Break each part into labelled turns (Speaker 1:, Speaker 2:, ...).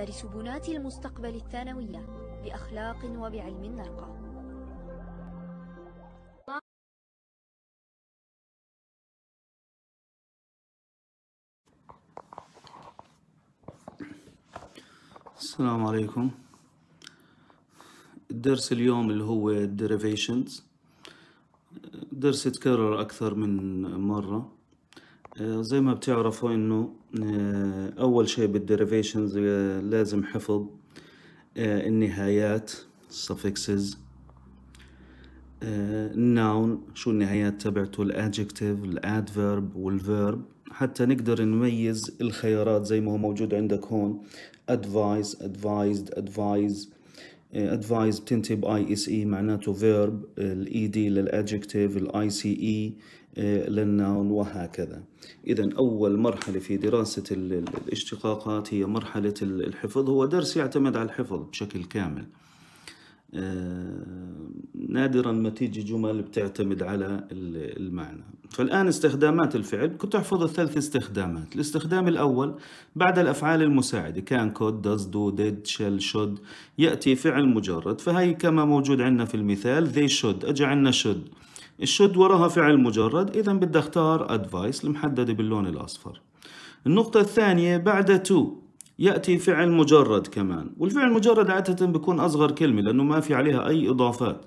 Speaker 1: مدارس بنات المستقبل الثانوية بأخلاق وبعلم نرقى السلام عليكم الدرس اليوم اللي هو الديريفيشنز درس يتكرر أكثر من مرة زي ما بتعرفوا انه آه، اول شيء بالديريفيشنز آه، لازم حفظ آه، النهايات suffixes الناون شو النهايات تبعته الادجكتيف الادفيرب والفيرب حتى نقدر نميز الخيارات زي ما هو موجود عندك هون advise advised advise ادفايز بتنتهي باي اس اي معناته فيرب الاي دي للادجكتيف الاي سي اي للناون وهكذا اذا اول مرحله في دراسه الاشتقاقات هي مرحله الحفظ هو درس يعتمد على الحفظ بشكل كامل آه، نادرا ما تيجي جمل بتعتمد على المعنى فالآن استخدامات الفعل كنت أحفظ الثلاث استخدامات الاستخدام الأول بعد الأفعال المساعدة كان كود does do did shall should يأتي فعل مجرد فهي كما موجود عندنا في المثال they should أجى عندنا should الشد وراها فعل مجرد إذا بدي أختار advice المحددة باللون الأصفر النقطة الثانية بعد to يأتي فعل مجرد كمان والفعل المجرد عادة بيكون أصغر كلمة لأنه ما في عليها أي إضافات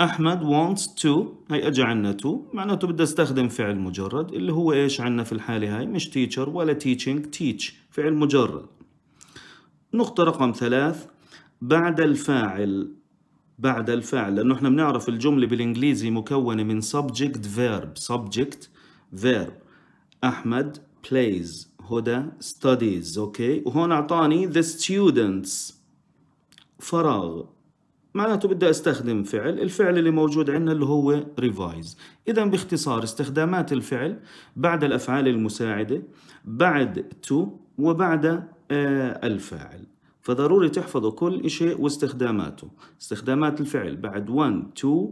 Speaker 1: أحمد wants to هي أجا عنا to معناته بدي أستخدم فعل مجرد اللي هو إيش عنا في الحالة هاي مش teacher ولا teaching teach فعل مجرد نقطة رقم ثلاث بعد الفاعل بعد الفاعل لأنه إحنا بنعرف الجملة بالإنجليزي مكونة من subject verb subject verb أحمد plays هدى studies اوكي وهون اعطاني the students فراغ معناته بدي استخدم فعل الفعل اللي موجود عندنا اللي هو ريفايز اذا باختصار استخدامات الفعل بعد الافعال المساعده بعد to وبعد آه، الفاعل فضروري تحفظوا كل شيء واستخداماته استخدامات الفعل بعد 1 2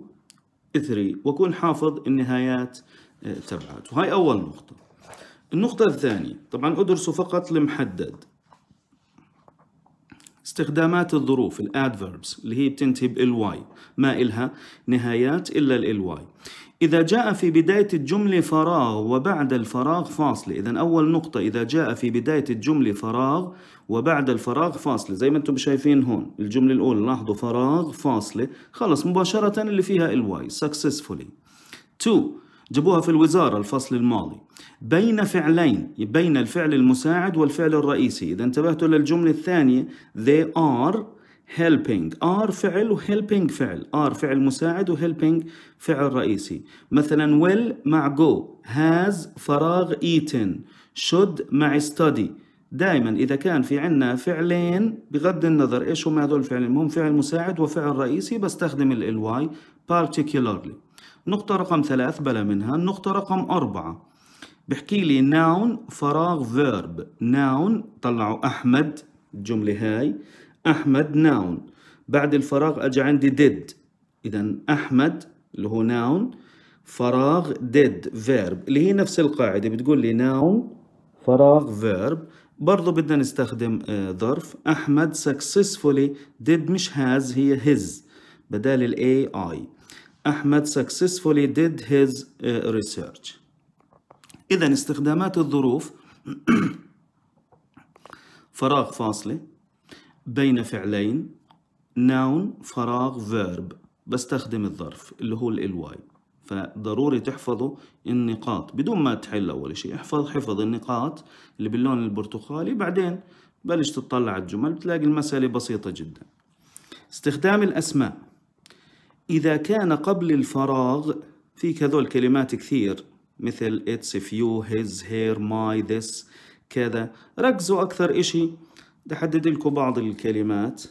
Speaker 1: 3 وكون حافظ النهايات آه، تبعاته هاي اول نقطه النقطة الثانية طبعا أدرسوا فقط المحدد استخدامات الظروف adverbs اللي هي بتنتهي بالواي ما إلها نهايات إلا الواي إذا جاء في بداية الجملة فراغ وبعد الفراغ فاصلة إذا أول نقطة إذا جاء في بداية الجملة فراغ وبعد الفراغ فاصلة زي ما أنتم شايفين هون الجملة الأولى لاحظوا فراغ فاصلة خلص مباشرة اللي فيها الواي successfully 2 جابوها في الوزارة الفصل الماضي بين فعلين بين الفعل المساعد والفعل الرئيسي إذا انتبهتوا للجملة الثانية they are helping are فعل helping فعل are فعل مساعد helping فعل رئيسي مثلا will مع go has فراغ eaten should مع study دائما إذا كان في عنا فعلين بغض النظر إيش هم هذول الفعلين هم فعل مساعد وفعل رئيسي بستخدم ال ly particularly نقطة رقم ثلاث بلا منها النقطة رقم أربعة بحكي لي ناون فراغ فيرب ناون طلعوا أحمد الجملة هاي أحمد ناون بعد الفراغ أجا عندي ديد إذا أحمد اللي هو ناون فراغ ديد فيرب اللي هي نفس القاعدة بتقول لي ناون فراغ فيرب برضو بدنا نستخدم آه، ظرف أحمد successfully did مش has هي his بدال الـ AI أحمد successfully did his uh, research إذا استخدامات الظروف فراغ فاصلة بين فعلين noun فراغ verb بستخدم الظرف اللي هو ال واي فضروري تحفظوا النقاط بدون ما تحل أول شيء احفظ حفظ النقاط اللي باللون البرتقالي بعدين بلش تطلع على الجمل بتلاقي المسألة بسيطة جدا استخدام الأسماء إذا كان قبل الفراغ في كذول كلمات كثير مثل its, if you, his, her, my, this كذا ركزوا أكثر إشي بحدد لكم بعض الكلمات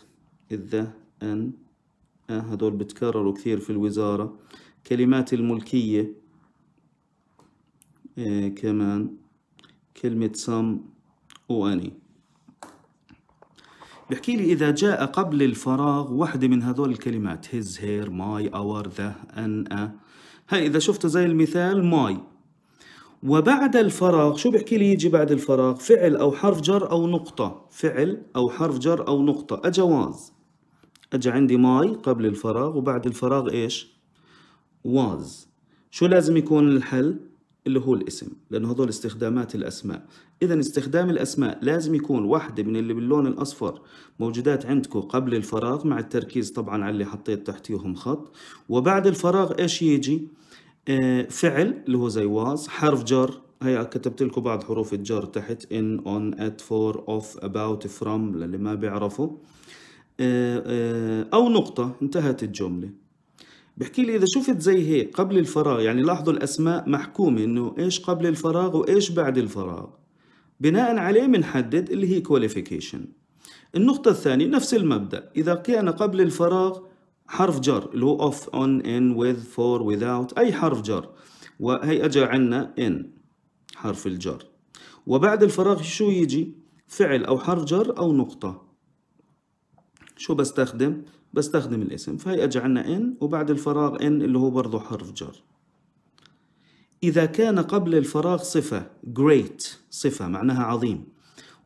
Speaker 1: إذا أن أه هذول بتكرروا كثير في الوزارة كلمات الملكية آه كمان كلمة some وأني بحكي لي إذا جاء قبل الفراغ وحدة من هذول الكلمات his, her, my, our, the, an, a هاي إذا شفتوا زي المثال my وبعد الفراغ شو بحكي لي يجي بعد الفراغ فعل أو حرف جر أو نقطة فعل أو حرف جر أو نقطة أجواز أجا عندي my قبل الفراغ وبعد الفراغ إيش was شو لازم يكون الحل اللي هو الاسم لان هذول استخدامات الاسماء اذا استخدام الاسماء لازم يكون واحده من اللي باللون الاصفر موجودات عندكم قبل الفراغ مع التركيز طبعا على اللي حطيت تحتيهم خط وبعد الفراغ ايش يجي آه فعل اللي هو زي واز حرف جر هي كتبت لكم بعض حروف الجر تحت ان اون ات فور اوف اباوت فروم للي ما بيعرفوا آه آه او نقطه انتهت الجمله بحكي لي اذا شفت زي هيك قبل الفراغ يعني لاحظوا الاسماء محكومه انه ايش قبل الفراغ وايش بعد الفراغ بناء عليه بنحدد اللي هي كواليفيكيشن النقطة الثانية نفس المبدأ إذا كان قبل الفراغ حرف جر اللي هو off on in with for without أي حرف جر وهي أجا عنا in حرف الجر وبعد الفراغ شو يجي فعل أو حرف جر أو نقطة شو بستخدم بستخدم الاسم فهي اجعلنا ان وبعد الفراغ ان اللي هو برضه حرف جر إذا كان قبل الفراغ صفة great صفة معناها عظيم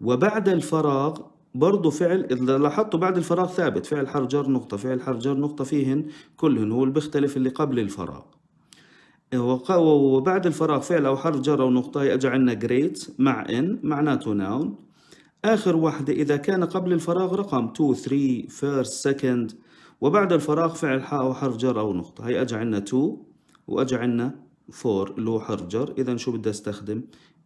Speaker 1: وبعد الفراغ برضه فعل إذا لاحظتوا بعد الفراغ ثابت فعل حرف جر نقطة فعل حرف جر نقطة فيهن كلهن هو اللي بيختلف اللي قبل الفراغ وبعد الفراغ فعل أو حرف جر أو نقطة اجعلنا great مع ان معناته noun آخر واحدة إذا كان قبل الفراغ رقم 2 3 first second وبعد الفراغ فعل حاء أو حرف جر أو نقطة هي أجا عنا 2 وأجا عنا 4 اللي هو حرف جر إذا شو بدي أستخدم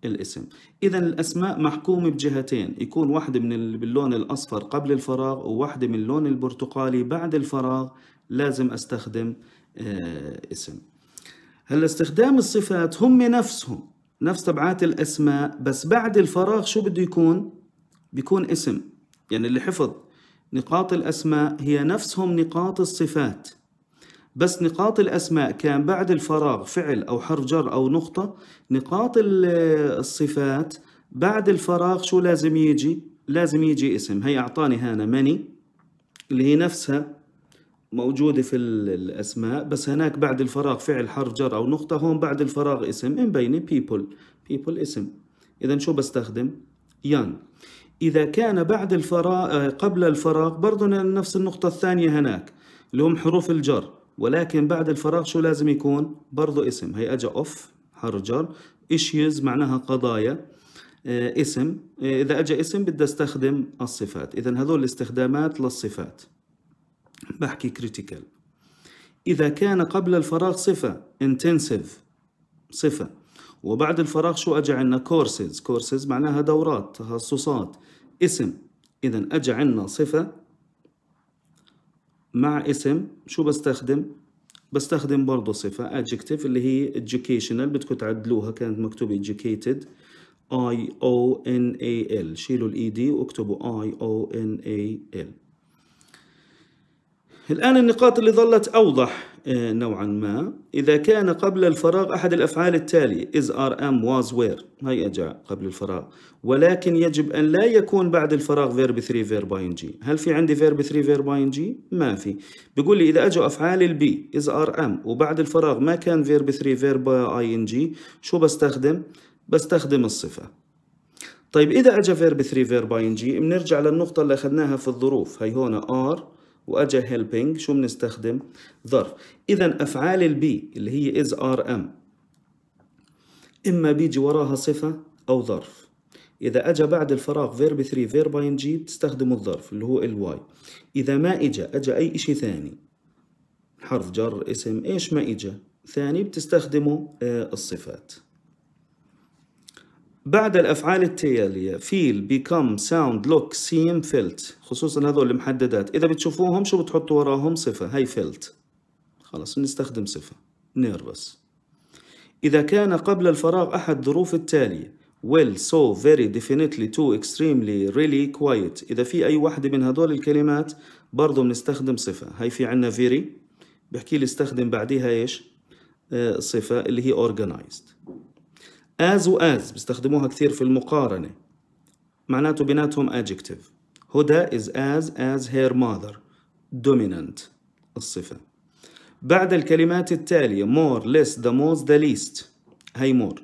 Speaker 1: الاسم إذا الأسماء محكومة بجهتين يكون واحدة من باللون الأصفر قبل الفراغ وواحدة من اللون البرتقالي بعد الفراغ لازم أستخدم آه اسم هلا استخدام الصفات هم نفسهم نفس تبعات الأسماء بس بعد الفراغ شو بده يكون بيكون اسم يعني اللي حفظ نقاط الأسماء هي نفسهم نقاط الصفات بس نقاط الأسماء كان بعد الفراغ فعل أو حرف جر أو نقطة نقاط الصفات بعد الفراغ شو لازم يجي لازم يجي اسم هي أعطاني هنا مني اللي هي نفسها موجودة في الأسماء بس هناك بعد الفراغ فعل حرف جر أو نقطة هون بعد الفراغ اسم بين people people اسم إذا شو بستخدم young إذا كان بعد الفراغ آه، قبل الفراغ برضه نفس النقطة الثانية هناك اللي هم حروف الجر ولكن بعد الفراغ شو لازم يكون برضه اسم هي أجا أوف حرف جر إيشيز معناها قضايا آه، اسم آه، إذا أجا اسم بدي أستخدم الصفات إذا هذول الاستخدامات للصفات بحكي كريتيكال إذا كان قبل الفراغ صفة intensive صفة وبعد الفراغ شو اجى عندنا كورسز كورسز معناها دورات تخصصات اسم اذا اجى عندنا صفه مع اسم شو بستخدم بستخدم برضه صفة adjective اللي هي educational بدكم تعدلوها كانت مكتوبة educated I O N A L شيلوا ال دي e واكتبوا I O N A L الآن النقاط اللي ظلت أوضح آه، نوعا ما إذا كان قبل الفراغ أحد الأفعال التالية is are am was where هاي أجا قبل الفراغ ولكن يجب أن لا يكون بعد الفراغ verb 3 verb ing هل في عندي verb 3 verb ing؟ ما في بيقول لي إذا أجوا أفعال البي is are am وبعد الفراغ ما كان verb 3 verb ing شو بستخدم؟ بستخدم الصفة طيب إذا أجا verb 3 verb ing بنرجع للنقطة اللي أخذناها في الظروف هي هون are واجا helping شو بنستخدم ظرف اذا افعال البي اللي هي is are am اما بيجي وراها صفه او ظرف إذا أجا بعد الفراغ فيرب 3 فيرب ing جي بتستخدموا الظرف اللي هو الواي إذا ما إجا أجا أي شيء ثاني حرف جر اسم إيش ما إجا ثاني بتستخدموا آه، الصفات بعد الأفعال التالية feel become sound look seem felt خصوصا هذول المحددات إذا بتشوفوهم شو بتحطوا وراهم صفة هاي felt خلاص نستخدم صفة nervous إذا كان قبل الفراغ أحد ظروف التالية well so very definitely too extremely really quiet إذا في أي واحدة من هذول الكلمات برضو بنستخدم صفة هاي في عنا very بحكي لي استخدم بعديها إيش آه، صفة اللي هي organized as وas بيستخدموها كثير في المقارنة معناته بيناتهم adjective هدى is as as her mother dominant الصفة بعد الكلمات التالية more less the most the least هي more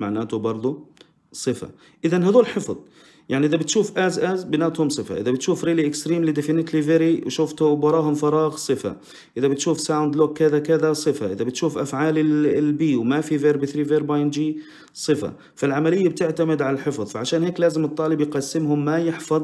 Speaker 1: معناته برضو صفة إذا هذول حفظ يعني اذا بتشوف از از بيناتهم صفه اذا بتشوف ريلي اكستريملي ديفينيتلي فيري وشفته وراهم فراغ صفه اذا بتشوف ساوند لوك كذا كذا صفه اذا بتشوف افعال البي وما في فيرب 3 فيرب ان جي صفه فالعمليه بتعتمد على الحفظ فعشان هيك لازم الطالب يقسمهم ما يحفظ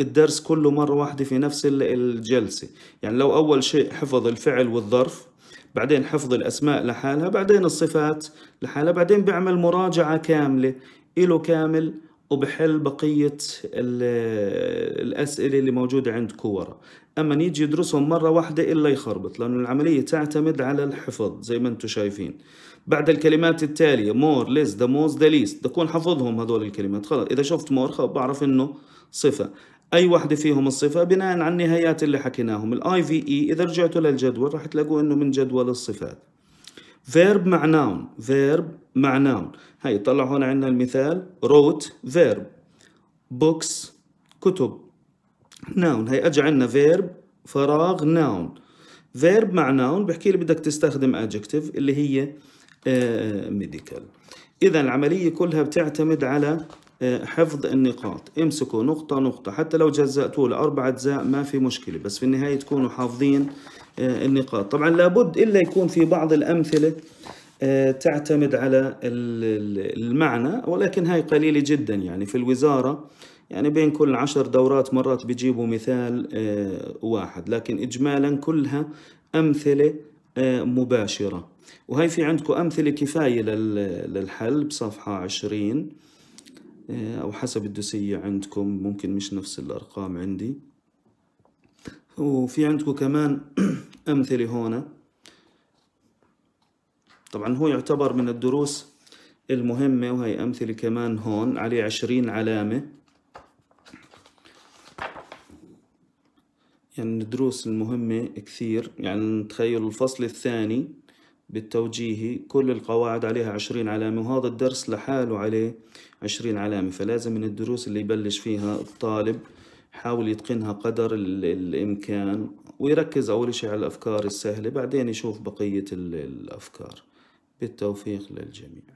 Speaker 1: الدرس كله مره واحده في نفس الجلسه يعني لو اول شيء حفظ الفعل والظرف بعدين حفظ الأسماء لحالها بعدين الصفات لحالها بعدين بيعمل مراجعة كاملة إله كامل وبحل بقية الأسئلة اللي موجودة عند كورة أما نيجي يدرسهم مرة واحدة إلا يخربط لأن العملية تعتمد على الحفظ زي ما أنتم شايفين بعد الكلمات التالية more less the most the least بكون حافظهم هذول الكلمات خلاص إذا شفت more بعرف إنه صفة أي واحدة فيهم الصفة بناء على النهايات اللي حكيناهم الاي في اي e، إذا رجعتوا للجدول راح تلاقوا إنه من جدول الصفات verb مع noun verb مع نون هاي طلع هون عندنا المثال wrote verb books كتب نون هاي اجى عندنا verb فراغ نون verb مع نون بحكي لي بدك تستخدم adjective اللي هي ميديكال آه، اذا العمليه كلها بتعتمد على آه، حفظ النقاط امسكوا نقطة نقطة حتى لو جزأتوه لأربع أجزاء ما في مشكلة بس في النهاية تكونوا حافظين آه، النقاط طبعا لابد إلا يكون في بعض الأمثلة آه، تعتمد على المعنى ولكن هاي قليلة جدا يعني في الوزارة يعني بين كل عشر دورات مرات بيجيبوا مثال آه، واحد لكن إجمالا كلها أمثلة آه، مباشرة وهي في عندكم أمثلة كفاية للحل بصفحة عشرين أو حسب الدوسية عندكم ممكن مش نفس الأرقام عندي وفي عندكم كمان أمثلة هون طبعا هو يعتبر من الدروس المهمة وهي أمثلة كمان هون عليه عشرين علامة يعني الدروس المهمة كثير يعني نتخيل الفصل الثاني بالتوجيهي كل القواعد عليها عشرين علامة وهذا الدرس لحاله عليه عشرين علامة فلازم من الدروس اللي يبلش فيها الطالب حاول يتقنها قدر الإمكان ويركز أول شيء على الأفكار السهلة بعدين يشوف بقية الأفكار بالتوفيق للجميع